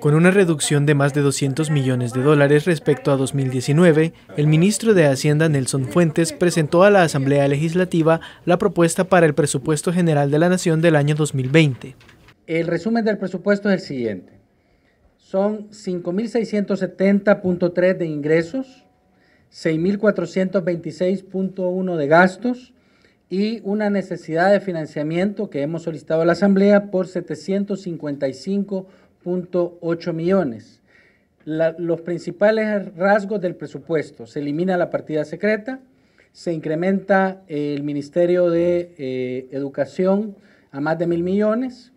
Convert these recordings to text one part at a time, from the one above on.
Con una reducción de más de 200 millones de dólares respecto a 2019, el ministro de Hacienda Nelson Fuentes presentó a la Asamblea Legislativa la propuesta para el presupuesto general de la Nación del año 2020. El resumen del presupuesto es el siguiente. Son 5.670.3 de ingresos, 6.426.1 de gastos y una necesidad de financiamiento que hemos solicitado a la Asamblea por 755 8 millones. los principales rasgos del presupuesto. Se elimina la partida secreta, se incrementa el Ministerio de eh, Educación a más de mil millones,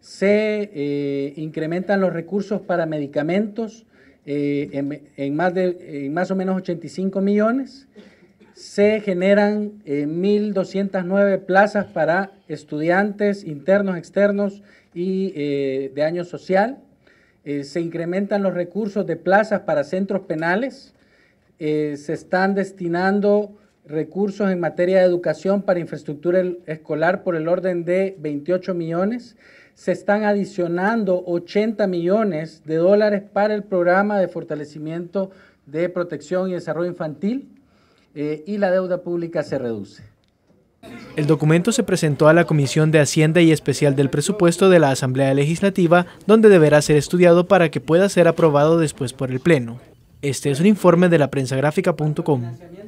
se eh, incrementan los recursos para medicamentos eh, en, más de, en más o menos 85 millones, se generan 1.209 eh, plazas para estudiantes internos, externos y eh, de año social. Eh, se incrementan los recursos de plazas para centros penales. se están destinando recursos en materia de educación para infraestructura escolar por el orden de 28 millones. Se están adicionando 80 millones de dólares para el programa de fortalecimiento de protección y desarrollo infantil. Eh, y la deuda pública se reduce. El documento se presentó a la Comisión de Hacienda y Especial del Presupuesto de la Asamblea Legislativa, donde deberá ser estudiado para que pueda ser aprobado después por el Pleno. Este es un informe de la